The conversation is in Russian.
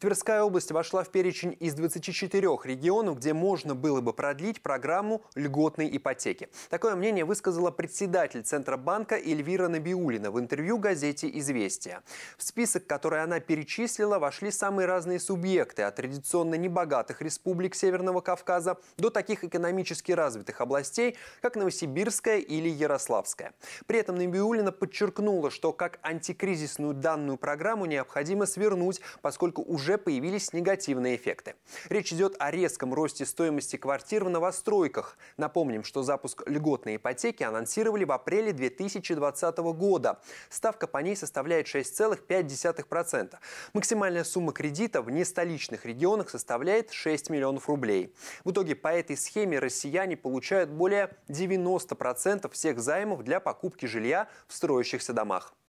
Тверская область вошла в перечень из 24 регионов, где можно было бы продлить программу льготной ипотеки. Такое мнение высказала председатель Центробанка Эльвира Набиулина в интервью газете «Известия». В список, который она перечислила, вошли самые разные субъекты, от традиционно небогатых республик Северного Кавказа до таких экономически развитых областей, как Новосибирская или Ярославская. При этом Набиулина подчеркнула, что как антикризисную данную программу необходимо свернуть, поскольку уже уже появились негативные эффекты. Речь идет о резком росте стоимости квартир в новостройках. Напомним, что запуск льготной ипотеки анонсировали в апреле 2020 года. Ставка по ней составляет 6,5%. Максимальная сумма кредита в нестоличных регионах составляет 6 миллионов рублей. В итоге по этой схеме россияне получают более 90% всех займов для покупки жилья в строящихся домах.